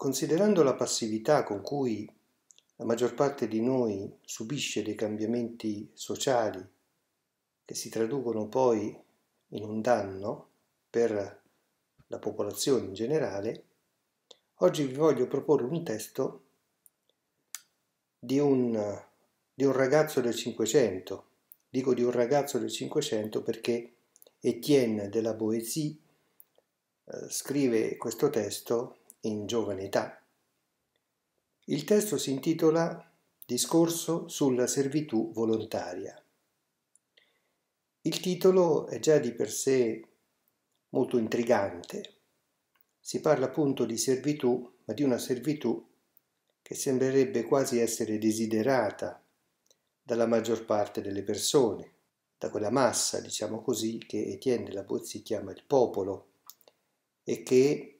Considerando la passività con cui la maggior parte di noi subisce dei cambiamenti sociali che si traducono poi in un danno per la popolazione in generale, oggi vi voglio proporre un testo di un, di un ragazzo del Cinquecento. Dico di un ragazzo del Cinquecento perché Etienne de la Boétie eh, scrive questo testo in giovane età. Il testo si intitola Discorso sulla servitù volontaria. Il titolo è già di per sé molto intrigante. Si parla appunto di servitù, ma di una servitù che sembrerebbe quasi essere desiderata dalla maggior parte delle persone, da quella massa, diciamo così, che Etienne Laboz chiama il popolo e che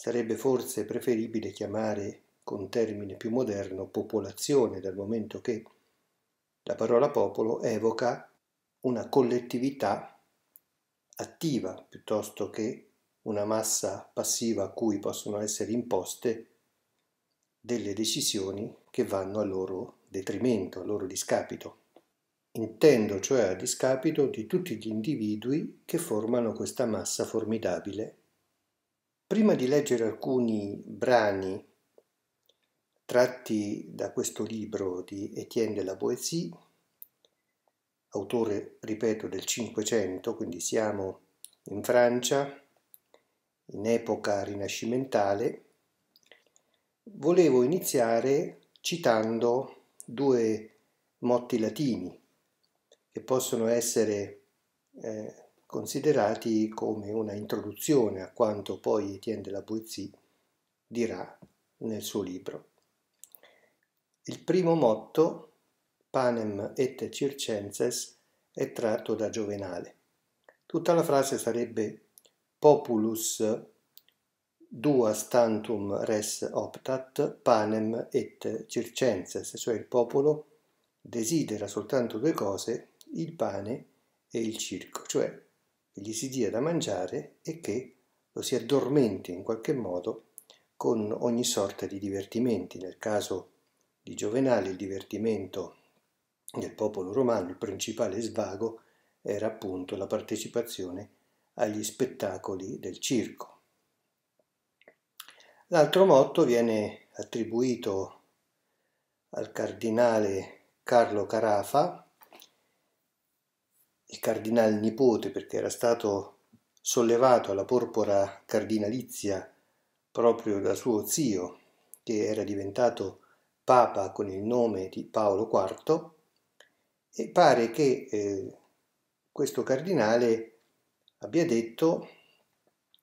Sarebbe forse preferibile chiamare con termine più moderno popolazione, dal momento che la parola popolo evoca una collettività attiva piuttosto che una massa passiva a cui possono essere imposte delle decisioni che vanno a loro detrimento, a loro discapito. Intendo cioè a discapito di tutti gli individui che formano questa massa formidabile Prima di leggere alcuni brani tratti da questo libro di Etienne de la Boétie, autore, ripeto, del Cinquecento, quindi siamo in Francia, in epoca rinascimentale, volevo iniziare citando due motti latini che possono essere eh, considerati come una introduzione a quanto poi Etienne de la Boétie dirà nel suo libro. Il primo motto, Panem et circenses, è tratto da Giovenale. Tutta la frase sarebbe Populus duas tantum res optat, panem et circenses, cioè il popolo desidera soltanto due cose, il pane e il circo, cioè gli si dia da mangiare e che lo si addormenti in qualche modo con ogni sorta di divertimenti. Nel caso di Giovenale il divertimento del popolo romano, il principale svago era appunto la partecipazione agli spettacoli del circo. L'altro motto viene attribuito al cardinale Carlo Carafa, il cardinal nipote perché era stato sollevato alla porpora cardinalizia proprio da suo zio che era diventato papa con il nome di Paolo IV e pare che eh, questo cardinale abbia detto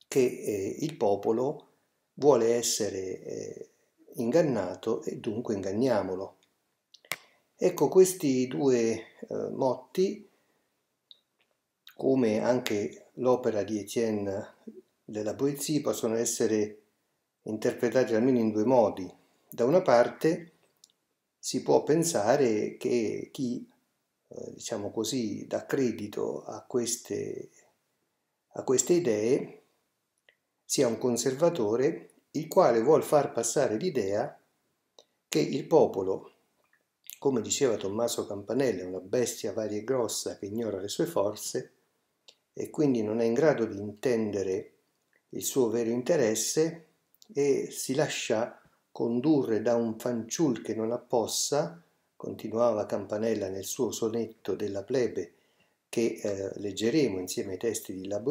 che eh, il popolo vuole essere eh, ingannato e dunque inganniamolo. Ecco questi due eh, motti come anche l'opera di Etienne della la possono essere interpretati almeno in due modi. Da una parte si può pensare che chi, eh, diciamo così, dà credito a queste, a queste idee sia un conservatore il quale vuol far passare l'idea che il popolo, come diceva Tommaso Campanella, una bestia varia e grossa che ignora le sue forze, e quindi non è in grado di intendere il suo vero interesse e si lascia condurre da un fanciul che non appossa, continuava Campanella nel suo sonetto della plebe che eh, leggeremo insieme ai testi di La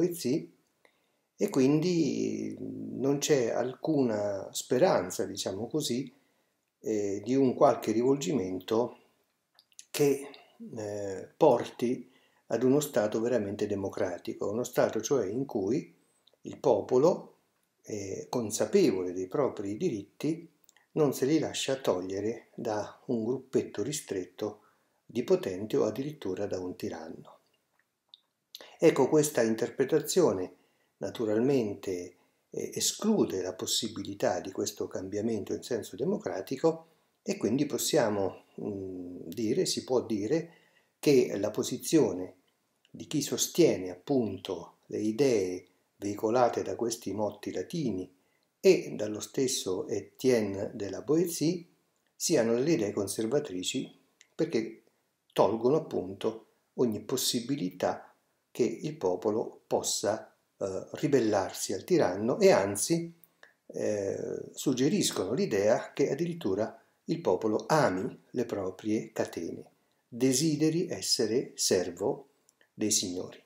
e quindi non c'è alcuna speranza, diciamo così, eh, di un qualche rivolgimento che eh, porti ad uno Stato veramente democratico, uno Stato cioè in cui il popolo, eh, consapevole dei propri diritti, non se li lascia togliere da un gruppetto ristretto di potenti o addirittura da un tiranno. Ecco questa interpretazione naturalmente eh, esclude la possibilità di questo cambiamento in senso democratico e quindi possiamo mh, mm, dire, si può dire, che la posizione di chi sostiene appunto le idee veicolate da questi motti latini e dallo stesso Etienne de la Boétie siano le idee conservatrici perché tolgono appunto ogni possibilità che il popolo possa eh, ribellarsi al tiranno e anzi eh, suggeriscono l'idea che addirittura il popolo ami le proprie catene desideri essere servo dei signori.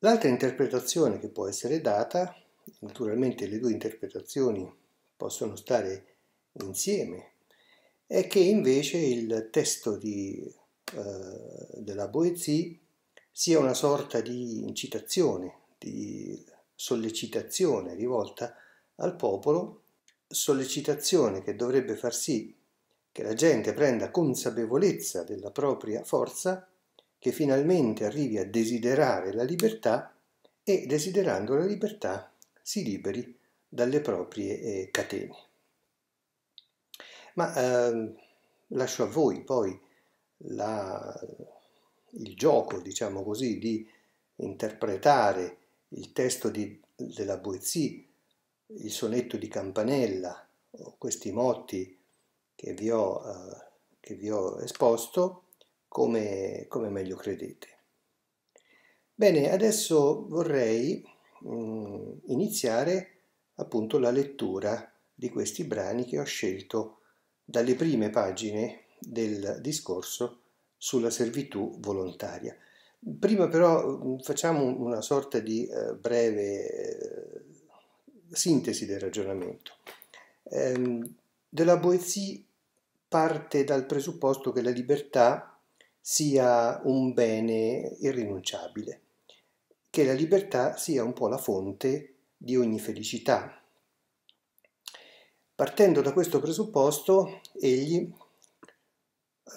L'altra interpretazione che può essere data, naturalmente le due interpretazioni possono stare insieme, è che invece il testo di, eh, della Boezie sia una sorta di incitazione, di sollecitazione rivolta al popolo, sollecitazione che dovrebbe far sì che la gente prenda consapevolezza della propria forza, che finalmente arrivi a desiderare la libertà e desiderando la libertà si liberi dalle proprie eh, catene. Ma eh, lascio a voi poi la, il gioco, diciamo così, di interpretare il testo di, della Boezzi, il sonetto di Campanella, questi motti che vi ho, eh, che vi ho esposto come, come, meglio credete. Bene, adesso vorrei mh, mm, iniziare appunto la lettura di questi brani che ho scelto dalle prime pagine del discorso sulla servitù volontaria. Prima però mm, facciamo una sorta di eh, breve eh, sintesi del ragionamento. Eh, de la Boétie parte dal presupposto che la libertà sia un bene irrinunciabile, che la libertà sia un po' la fonte di ogni felicità. Partendo da questo presupposto, egli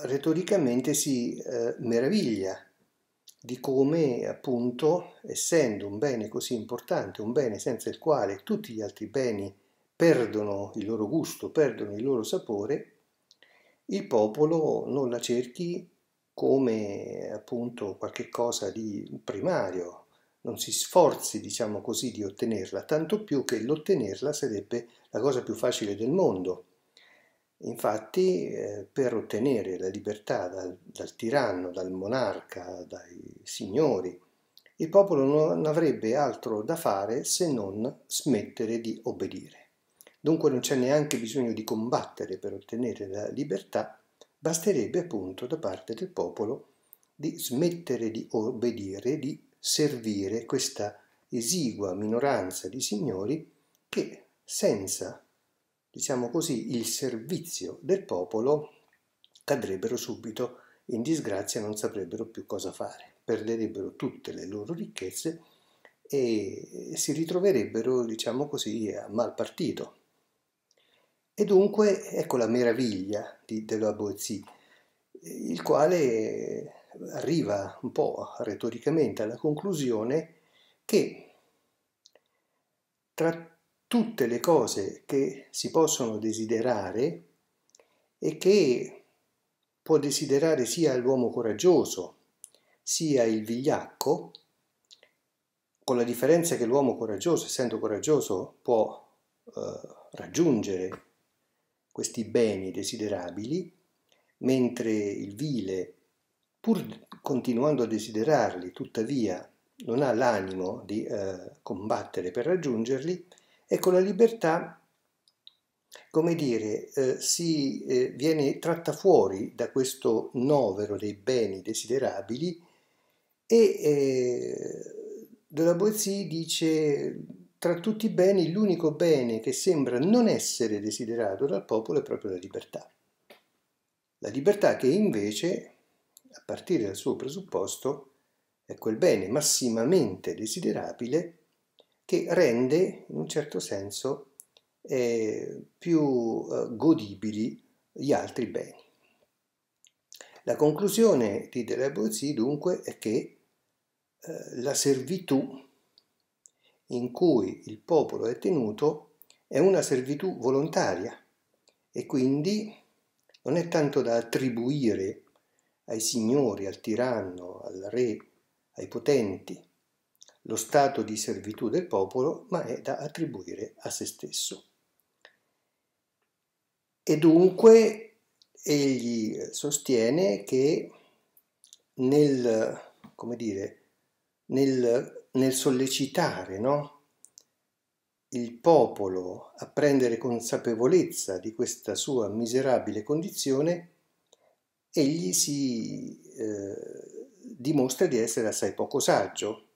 retoricamente si eh, meraviglia di come appunto, essendo un bene così importante, un bene senza il quale tutti gli altri beni perdono il loro gusto, perdono il loro sapore, il popolo non la cerchi come appunto qualche cosa di primario, non si sforzi, diciamo così, di ottenerla, tanto più che l'ottenerla sarebbe la cosa più facile del mondo. Infatti, eh, per ottenere la libertà dal, dal, tiranno, dal monarca, dai signori, il popolo non avrebbe altro da fare se non smettere di obbedire. Dunque non c'è neanche bisogno di combattere per ottenere la libertà, basterebbe appunto da parte del popolo di smettere di obbedire, di servire questa esigua minoranza di signori che senza, diciamo così, il servizio del popolo cadrebbero subito in disgrazia, non saprebbero più cosa fare, perderebbero tutte le loro ricchezze e si ritroverebbero, diciamo così, a mal partito. E dunque ecco la meraviglia di Delabozzi, il quale arriva un po' retoricamente alla conclusione che tra tutte le cose che si possono desiderare e che può desiderare sia l'uomo coraggioso sia il vigliacco, con la differenza che l'uomo coraggioso, essendo coraggioso, può eh, raggiungere questi beni desiderabili, mentre il vile, pur continuando a desiderarli, tuttavia non ha l'animo di eh, combattere per raggiungerli, ecco la libertà, come dire, eh, si eh, viene tratta fuori da questo novero dei beni desiderabili e eh, Della Boezie dice tra tutti i beni, l'unico bene che sembra non essere desiderato dal popolo è proprio la libertà. La libertà che invece, a partire dal suo presupposto, è quel bene massimamente desiderabile che rende, in un certo senso, eh, più eh, godibili gli altri beni. La conclusione di Deleuze, dunque, è che eh, la servitù in cui il popolo è tenuto è una servitù volontaria e quindi non è tanto da attribuire ai signori, al tiranno, al re, ai potenti lo stato di servitù del popolo, ma è da attribuire a se stesso. E dunque egli sostiene che nel, come dire, nel nel sollecitare no? il popolo a prendere consapevolezza di questa sua miserabile condizione, egli si eh, dimostra di essere assai poco saggio.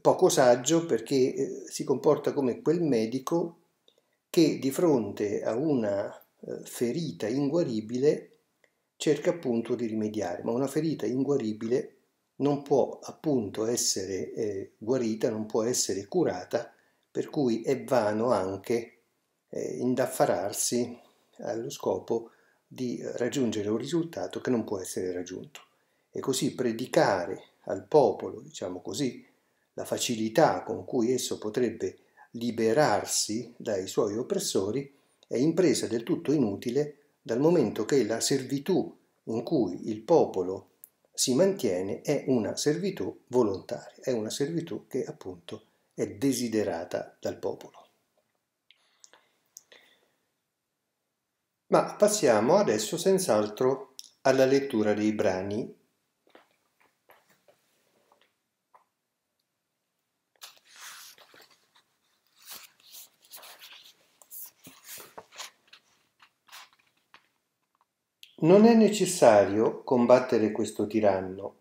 Poco saggio perché eh, si comporta come quel medico che di fronte a una eh, ferita inguaribile cerca appunto di rimediare, ma una ferita inguaribile non può appunto essere eh, guarita, non può essere curata, per cui è vano anche eh, indaffararsi allo scopo di raggiungere un risultato che non può essere raggiunto. E così predicare al popolo, diciamo così, la facilità con cui esso potrebbe liberarsi dai suoi oppressori è impresa del tutto inutile dal momento che la servitù in cui il popolo si mantiene è una servitù volontaria, è una servitù che appunto è desiderata dal popolo. Ma passiamo adesso senz'altro alla lettura dei brani Non è necessario combattere questo tiranno,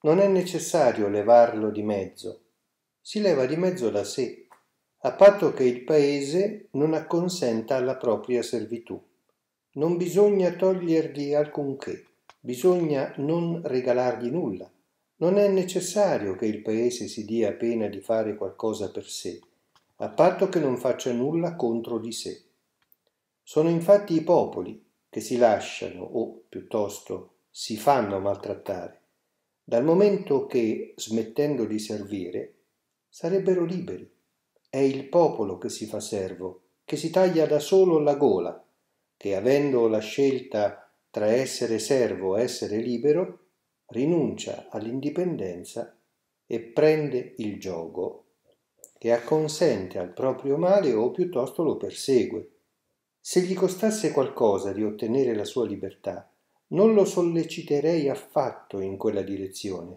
non è necessario levarlo di mezzo, si leva di mezzo da sé, a patto che il paese non acconsenta alla propria servitù. Non bisogna togliergli alcunché, bisogna non regalargli nulla. Non è necessario che il paese si dia pena di fare qualcosa per sé, a patto che non faccia nulla contro di sé. Sono infatti i popoli, che si lasciano o piuttosto si fanno maltrattare, dal momento che, smettendo di servire, sarebbero liberi. È il popolo che si fa servo, che si taglia da solo la gola, che avendo la scelta tra essere servo e essere libero, rinuncia all'indipendenza e prende il gioco, che acconsente al proprio male o piuttosto lo persegue, se gli costasse qualcosa di ottenere la sua libertà non lo solleciterei affatto in quella direzione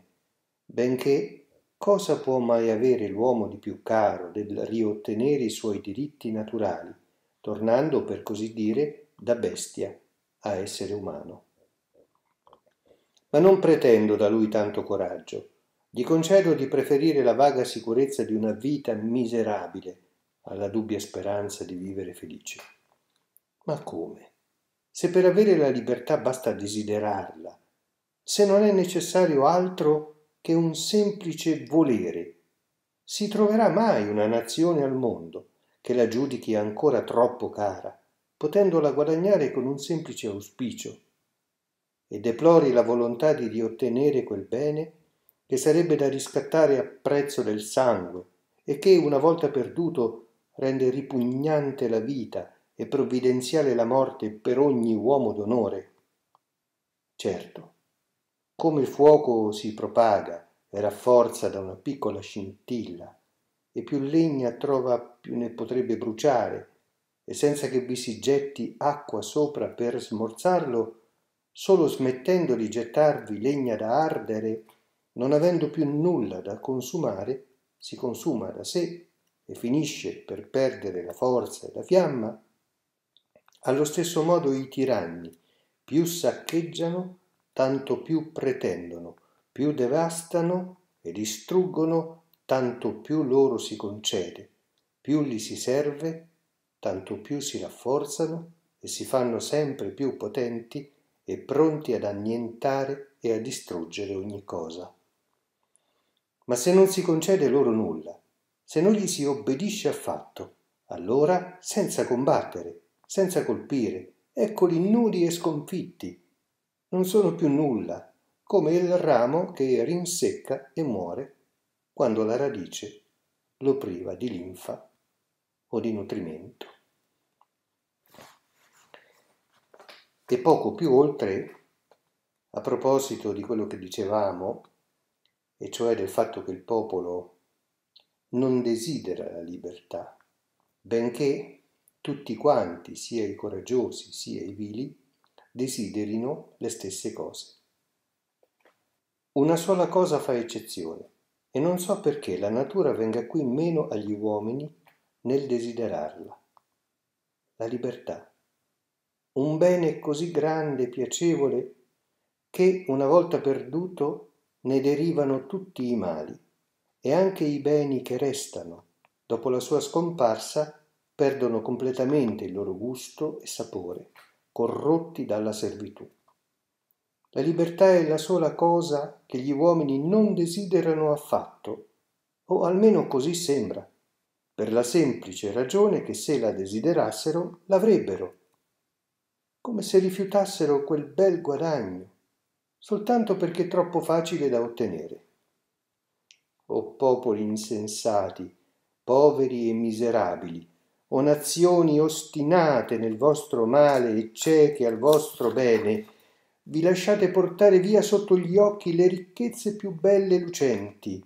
benché cosa può mai avere l'uomo di più caro del riottenere i suoi diritti naturali tornando per così dire da bestia a essere umano ma non pretendo da lui tanto coraggio gli concedo di preferire la vaga sicurezza di una vita miserabile alla dubbia speranza di vivere felice ma come? Se per avere la libertà basta desiderarla, se non è necessario altro che un semplice volere, si troverà mai una nazione al mondo che la giudichi ancora troppo cara, potendola guadagnare con un semplice auspicio, e deplori la volontà di riottenere quel bene che sarebbe da riscattare a prezzo del sangue e che, una volta perduto, rende ripugnante la vita e provvidenziale la morte per ogni uomo d'onore. Certo, come il fuoco si propaga e rafforza da una piccola scintilla, e più legna trova più ne potrebbe bruciare, e senza che vi si getti acqua sopra per smorzarlo, solo smettendo di gettarvi legna da ardere, non avendo più nulla da consumare, si consuma da sé e finisce per perdere la forza e la fiamma, allo stesso modo i tiranni più saccheggiano, tanto più pretendono, più devastano e distruggono, tanto più loro si concede, più li si serve, tanto più si rafforzano e si fanno sempre più potenti e pronti ad annientare e a distruggere ogni cosa. Ma se non si concede loro nulla, se non gli si obbedisce affatto, allora, senza combattere, senza colpire, eccoli nudi e sconfitti. Non sono più nulla, come il ramo che rinsecca e muore quando la radice lo priva di linfa o di nutrimento. E poco più oltre, a proposito di quello che dicevamo, e cioè del fatto che il popolo non desidera la libertà, benché tutti quanti, sia i coraggiosi sia i vili, desiderino le stesse cose. Una sola cosa fa eccezione, e non so perché la natura venga qui meno agli uomini nel desiderarla. La libertà. Un bene così grande e piacevole che, una volta perduto, ne derivano tutti i mali, e anche i beni che restano, dopo la sua scomparsa, perdono completamente il loro gusto e sapore, corrotti dalla servitù. La libertà è la sola cosa che gli uomini non desiderano affatto, o almeno così sembra, per la semplice ragione che se la desiderassero l'avrebbero, come se rifiutassero quel bel guadagno, soltanto perché è troppo facile da ottenere. O popoli insensati, poveri e miserabili, o nazioni ostinate nel vostro male e cieche al vostro bene, vi lasciate portare via sotto gli occhi le ricchezze più belle e lucenti,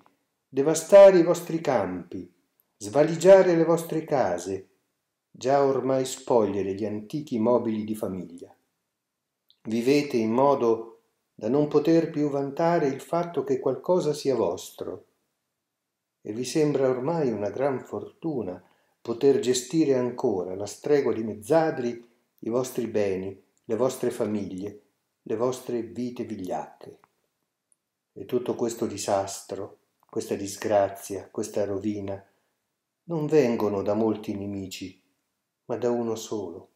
devastare i vostri campi, svaligiare le vostre case, già ormai spogliere gli antichi mobili di famiglia. Vivete in modo da non poter più vantare il fatto che qualcosa sia vostro, e vi sembra ormai una gran fortuna poter gestire ancora la stregua di mezzadri i vostri beni, le vostre famiglie, le vostre vite vigliacche. E tutto questo disastro, questa disgrazia, questa rovina, non vengono da molti nemici, ma da uno solo,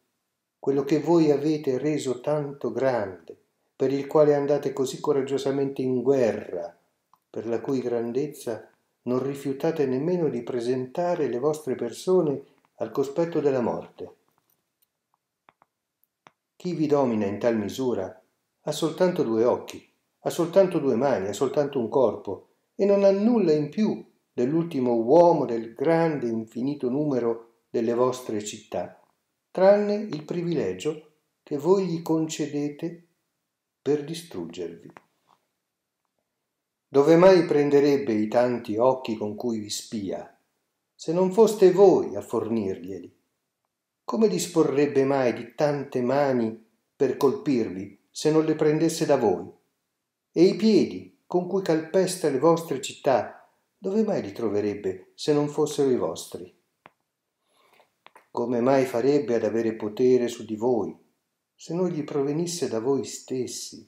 quello che voi avete reso tanto grande, per il quale andate così coraggiosamente in guerra, per la cui grandezza non rifiutate nemmeno di presentare le vostre persone al cospetto della morte. Chi vi domina in tal misura ha soltanto due occhi, ha soltanto due mani, ha soltanto un corpo e non ha nulla in più dell'ultimo uomo del grande infinito numero delle vostre città, tranne il privilegio che voi gli concedete per distruggervi dove mai prenderebbe i tanti occhi con cui vi spia, se non foste voi a fornirglieli? Come disporrebbe mai di tante mani per colpirvi se non le prendesse da voi? E i piedi con cui calpesta le vostre città, dove mai li troverebbe se non fossero i vostri? Come mai farebbe ad avere potere su di voi se non gli provenisse da voi stessi?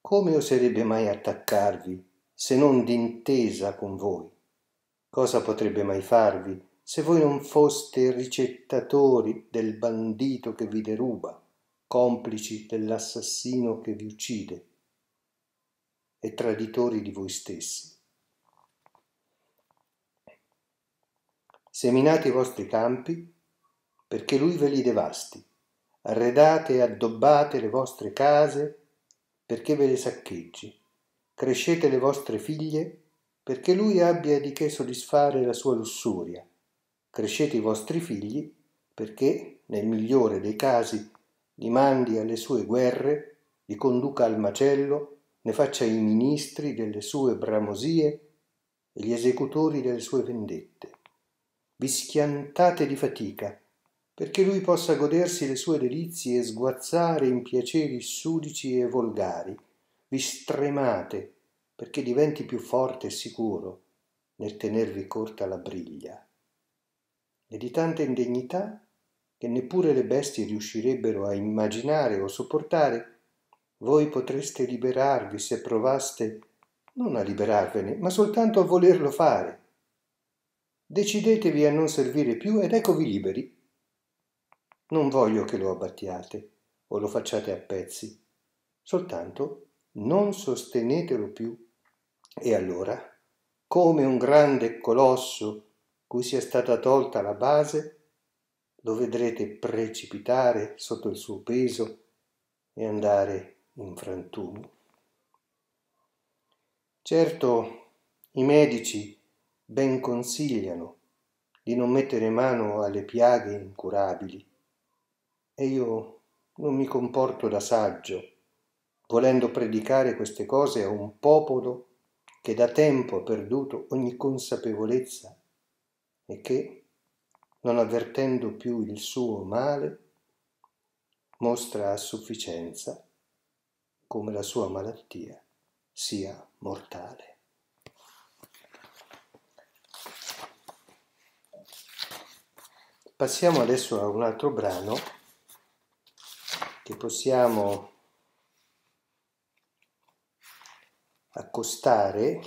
Come oserebbe mai attaccarvi se non d'intesa con voi. Cosa potrebbe mai farvi se voi non foste ricettatori del bandito che vi deruba, complici dell'assassino che vi uccide e traditori di voi stessi? Seminate i vostri campi perché lui ve li devasti, arredate e addobbate le vostre case perché ve le saccheggi crescete le vostre figlie perché lui abbia di che soddisfare la sua lussuria. Crescete i vostri figli perché, nel migliore dei casi, li mandi alle sue guerre, li conduca al macello, ne faccia i ministri delle sue bramosie e gli esecutori delle sue vendette. Vi schiantate di fatica perché lui possa godersi le sue delizie e sguazzare in piaceri sudici e volgari, vi stremate perché diventi più forte e sicuro nel tenervi corta la briglia e di tanta indegnità che neppure le bestie riuscirebbero a immaginare o sopportare voi potreste liberarvi se provaste non a liberarvene ma soltanto a volerlo fare decidetevi a non servire più ed eccovi liberi non voglio che lo abbattiate o lo facciate a pezzi soltanto non sostenetelo più. E allora, come un grande colosso cui sia stata tolta la base, lo vedrete precipitare sotto il suo peso e andare in frantumi. Certo, i medici ben consigliano di non mettere mano alle piaghe incurabili e io non mi comporto da saggio volendo predicare queste cose a un popolo che da tempo ha perduto ogni consapevolezza e che, non avvertendo più il suo male, mostra a sufficienza come la sua malattia sia mortale. Passiamo adesso a un altro brano che possiamo accostare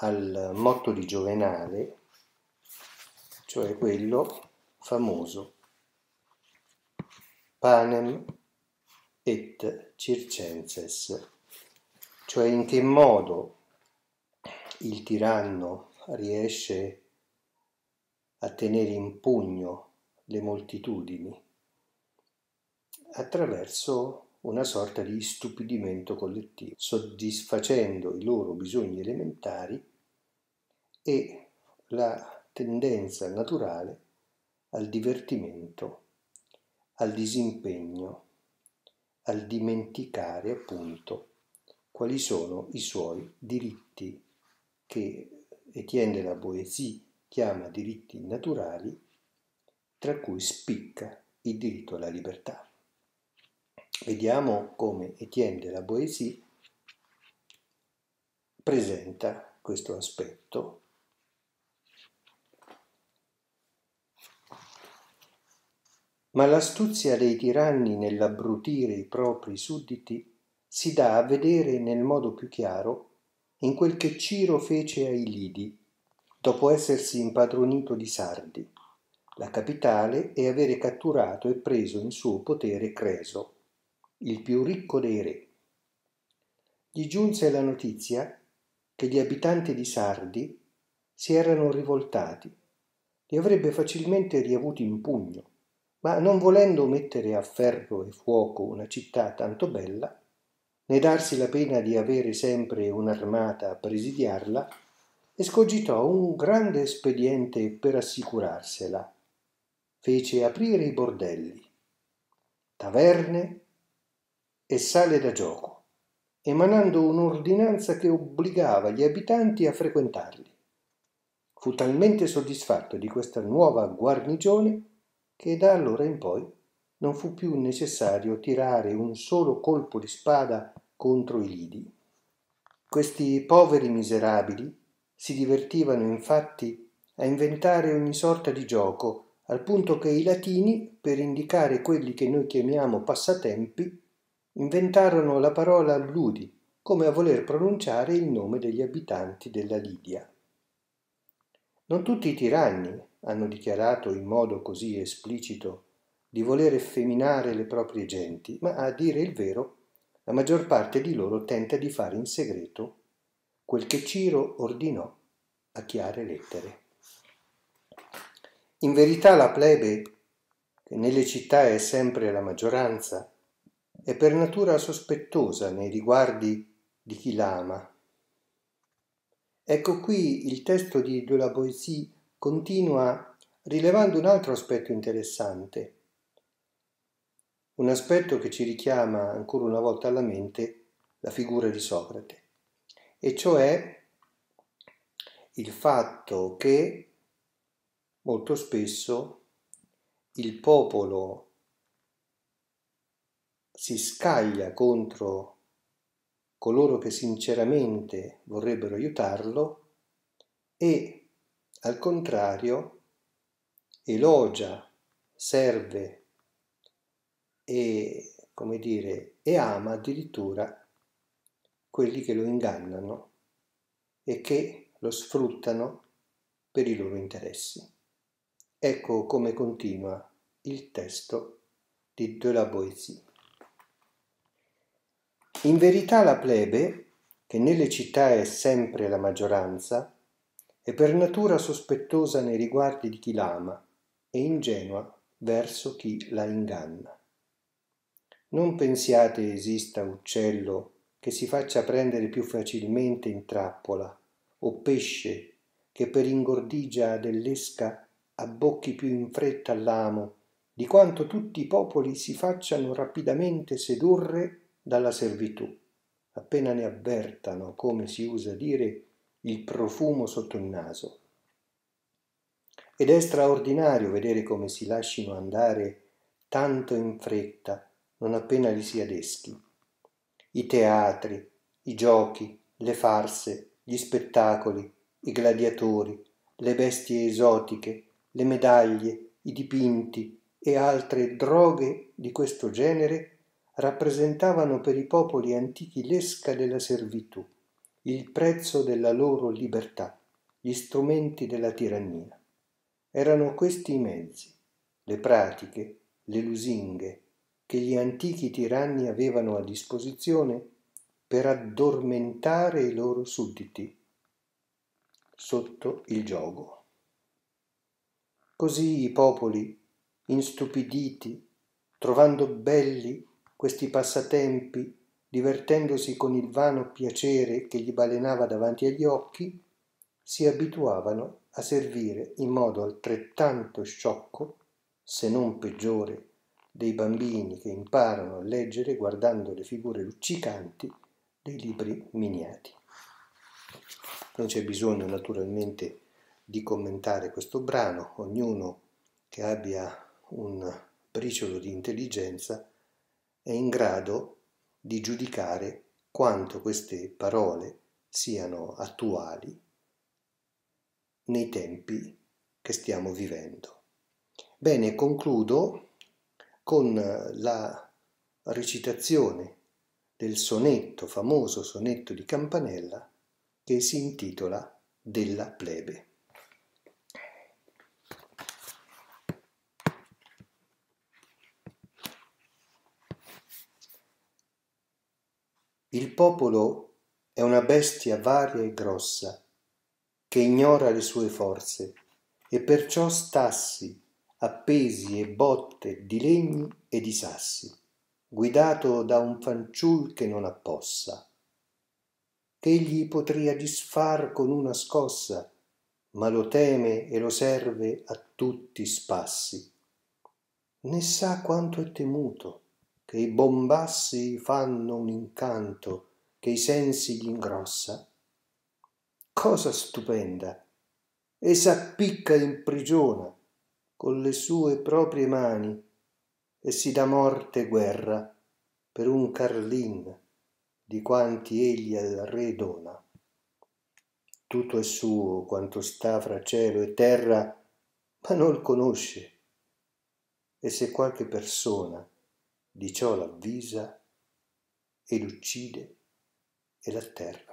al motto di Giovenale, cioè quello famoso panem et circenses, cioè in che modo il tiranno riesce a tenere in pugno le moltitudini attraverso una sorta di stupidimento collettivo, soddisfacendo i loro bisogni elementari e la tendenza naturale al divertimento, al disimpegno, al dimenticare appunto quali sono i suoi diritti che Etienne de la Boétie chiama diritti naturali, tra cui spicca il diritto alla libertà vediamo come Etienne de la Boétie presenta questo aspetto ma l'astuzia dei tiranni nell'abbrutire i propri sudditi si dà a vedere nel modo più chiaro in quel che Ciro fece ai Lidi, dopo essersi impadronito di Sardi, la capitale, e avere catturato e preso in suo potere Creso, il più ricco dei re. Gli giunse la notizia che gli abitanti di Sardi si erano rivoltati, li avrebbe facilmente riavuti in pugno, ma non volendo mettere a ferro e fuoco una città tanto bella, né darsi la pena di avere sempre un'armata a presidiarla, escogitò un grande espediente per assicurarsela. Fece aprire i bordelli, taverne, e sale da gioco, emanando un'ordinanza che obbligava gli abitanti a frequentarli. Fu talmente soddisfatto di questa nuova guarnigione che da allora in poi non fu più necessario tirare un solo colpo di spada contro i lidi. Questi poveri miserabili si divertivano infatti a inventare ogni sorta di gioco, al punto che i latini, per indicare quelli che noi chiamiamo passatempi, inventarono la parola Ludi come a voler pronunciare il nome degli abitanti della Lidia. Non tutti i tiranni hanno dichiarato in modo così esplicito di voler effeminare le proprie genti, ma a dire il vero, la maggior parte di loro tenta di fare in segreto quel che Ciro ordinò a chiare lettere. In verità la plebe, che nelle città è sempre la maggioranza, è per natura sospettosa nei riguardi di chi l'ama. Ecco qui il testo di De la Boétie continua rilevando un altro aspetto interessante, un aspetto che ci richiama ancora una volta alla mente la figura di Socrate, e cioè il fatto che molto spesso il popolo si scaglia contro coloro che sinceramente vorrebbero aiutarlo e al contrario elogia, serve e, come dire, e ama addirittura quelli che lo ingannano e che lo sfruttano per i loro interessi. Ecco come continua il testo di De la Boétie. In verità la plebe, che nelle città è sempre la maggioranza, è per natura sospettosa nei riguardi di chi l'ama e ingenua verso chi la inganna. Non pensiate esista uccello che si faccia prendere più facilmente in trappola o pesce che per ingordigia dell'esca abbocchi più in fretta all'amo di quanto tutti i popoli si facciano rapidamente sedurre dalla servitù, appena ne avvertano, come si usa dire, il profumo sotto il naso. Ed è straordinario vedere come si lasciano andare tanto in fretta, non appena li si adeschi. I teatri, i giochi, le farse, gli spettacoli, i gladiatori, le bestie esotiche, le medaglie, i dipinti e altre droghe di questo genere rappresentavano per i popoli antichi l'esca della servitù, il prezzo della loro libertà, gli strumenti della tirannia. Erano questi i mezzi, le pratiche, le lusinghe che gli antichi tiranni avevano a disposizione per addormentare i loro sudditi sotto il gioco. Così i popoli, instupiditi, trovando belli questi passatempi, divertendosi con il vano piacere che gli balenava davanti agli occhi, si abituavano a servire in modo altrettanto sciocco, se non peggiore, dei bambini che imparano a leggere guardando le figure luccicanti dei libri miniati. Non c'è bisogno naturalmente di commentare questo brano, ognuno che abbia un briciolo di intelligenza è in grado di giudicare quanto queste parole siano attuali nei tempi che stiamo vivendo. Bene, concludo con la recitazione del sonetto, famoso sonetto di Campanella, che si intitola Della plebe. il popolo è una bestia varia e grossa che ignora le sue forze e perciò stassi appesi e botte di legni e di sassi guidato da un fanciul che non appossa ch egli potria disfar con una scossa ma lo teme e lo serve a tutti spassi né sa quanto è temuto che i bombassi fanno un incanto che i sensi gli ingrossa. Cosa stupenda! E s'appicca e imprigiona con le sue proprie mani e si dà morte e guerra per un carlin di quanti egli al re dona. Tutto è suo quanto sta fra cielo e terra, ma non conosce. E se qualche persona di ciò l'avvisa ed uccide e la terra